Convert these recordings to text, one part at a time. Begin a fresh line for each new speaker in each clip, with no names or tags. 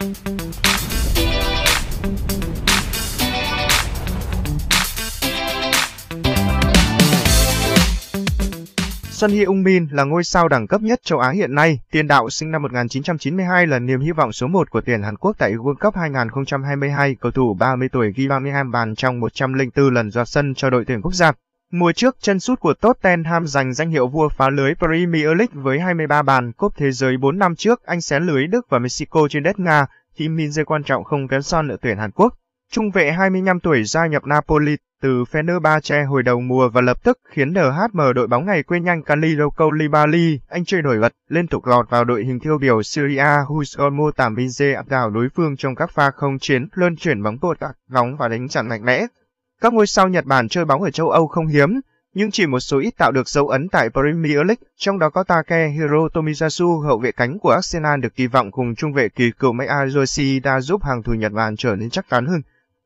Sun Heung Min là ngôi sao đẳng cấp nhất châu Á hiện nay. Tiền đạo sinh năm 1992 là niềm hy vọng số 1 của tuyển Hàn Quốc tại World Cup 2022. Cầu thủ 30 tuổi ghi 32 bàn trong 104 lần ra sân cho đội tuyển quốc gia. Mùa trước, chân sút của Tottenham giành danh hiệu vua phá lưới Premier League với 23 bàn cúp thế giới 4 năm trước, anh xé lưới Đức và Mexico trên đất Nga, khi minh Jae quan trọng không kém son ở tuyển Hàn Quốc. Trung vệ 25 tuổi gia nhập Napoli từ Fenerbahce hồi đầu mùa và lập tức khiến NHM đội bóng này quên nhanh Kaliloko Koulibaly, anh chơi nổi bật, liên tục lọt vào đội hình tiêu biểu Syria Husomo Taminze áp đảo đối phương trong các pha không chiến, luân chuyển bóng bột tạc, nóng và đánh chặn mạnh mẽ. Các ngôi sao Nhật Bản chơi bóng ở châu Âu không hiếm, nhưng chỉ một số ít tạo được dấu ấn tại Premier League, trong đó có Take Hiro Tomiyasu, hậu vệ cánh của Arsenal được kỳ vọng cùng trung vệ kỳ cựu Meiya Yoshida giúp hàng thủ Nhật Bản trở nên chắc chắn hơn.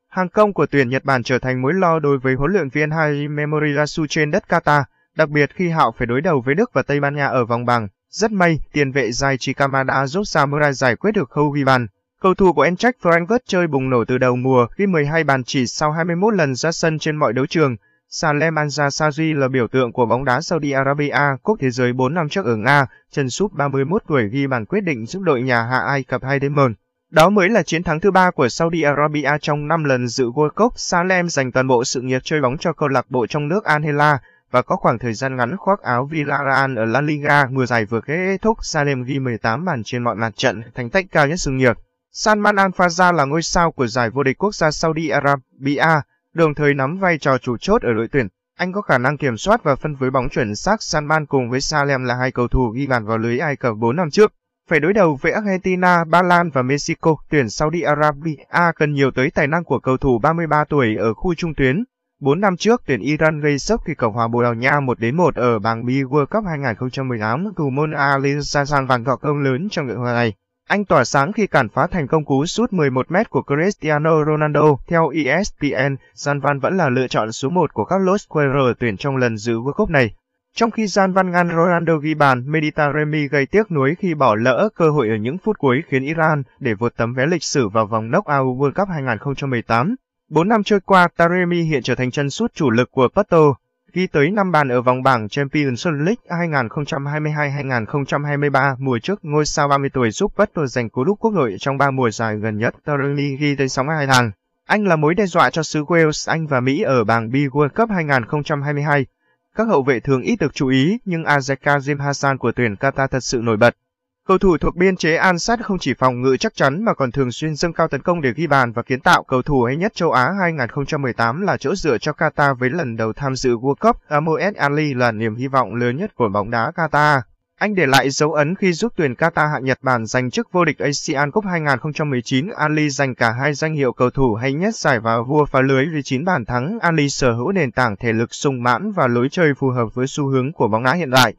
Hàng công của tuyển Nhật Bản trở thành mối lo đối với huấn luyện viên Hajime Moriyasu trên đất Qatar, đặc biệt khi họ phải đối đầu với Đức và Tây Ban Nha ở vòng bảng. Rất may, tiền vệ Daichi Kamada giúp Samurai giải quyết được khâu ghi bàn. Cầu thủ của Eintracht Frankfurt chơi bùng nổ từ đầu mùa khi 12 bàn chỉ sau 21 lần ra sân trên mọi đấu trường. Salem Anja Saji là biểu tượng của bóng đá Saudi Arabia, cúp thế giới 4 năm trước ở Nga, chân sút 31 tuổi ghi bàn quyết định giúp đội nhà hạ Ai Cập hai đến 1. Đó mới là chiến thắng thứ ba của Saudi Arabia trong 5 lần dự World Cup. Salem dành toàn bộ sự nghiệp chơi bóng cho câu lạc bộ trong nước Anhela và có khoảng thời gian ngắn khoác áo Villarreal ở La Liga mùa giải vừa kết thúc. Salem ghi 18 bàn trên mọi mặt trận, thành tích cao nhất sự nghiệp. Salman Al-Faza là ngôi sao của giải vô địch quốc gia Saudi Arabia, đồng thời nắm vai trò chủ chốt ở đội tuyển. Anh có khả năng kiểm soát và phân phối bóng chuẩn xác Salman cùng với Salem là hai cầu thủ ghi bàn vào lưới Ai Cập 4 năm trước. Phải đối đầu với Argentina, Ba Lan và Mexico, tuyển Saudi Arabia cần nhiều tới tài năng của cầu thủ 33 tuổi ở khu trung tuyến. 4 năm trước, tuyển Iran gây sốc khi Cộng hòa Bồ Đào Nha 1-1 ở bảng B World Cup 2018, thủ môn Ali Sajan bàn gọt công lớn trong đội hòa này. Anh tỏa sáng khi cản phá thành công cú sút 11 m của Cristiano Ronaldo. Theo ESPN, Gian Van vẫn là lựa chọn số 1 của các Los Queiroz tuyển trong lần dự World Cup này. Trong khi Gian Van ngăn Ronaldo ghi bàn, Meditaremi gây tiếc nuối khi bỏ lỡ cơ hội ở những phút cuối khiến Iran để vượt tấm vé lịch sử vào vòng knock-out World Cup 2018. Bốn năm trôi qua, Taremi hiện trở thành chân sút chủ lực của Porto ghi tới 5 bàn ở vòng bảng Champions League 2022-2023 mùa trước ngôi sao 30 tuổi giúp bất Porto giành cú đúc quốc nội trong 3 mùa giải gần nhất. Torrini ghi tới 62 thằng. Anh là mối đe dọa cho xứ Wales, Anh và Mỹ ở bảng B World Cup 2022. Các hậu vệ thường ít được chú ý, nhưng Azeka Jim Hassan của tuyển Qatar thật sự nổi bật. Cầu thủ thuộc biên chế An Sát không chỉ phòng ngự chắc chắn mà còn thường xuyên dâng cao tấn công để ghi bàn và kiến tạo. Cầu thủ hay nhất châu Á 2018 là chỗ dựa cho Qatar với lần đầu tham dự World Cup. Amoed Ali là niềm hy vọng lớn nhất của bóng đá Qatar. Anh để lại dấu ấn khi giúp tuyển Qatar hạ Nhật Bản giành chức vô địch Asian Cup 2019. Ali giành cả hai danh hiệu cầu thủ hay nhất giải và vua phá lưới với 9 bàn thắng. Ali sở hữu nền tảng thể lực sung mãn và lối chơi phù hợp với xu hướng của bóng đá hiện đại.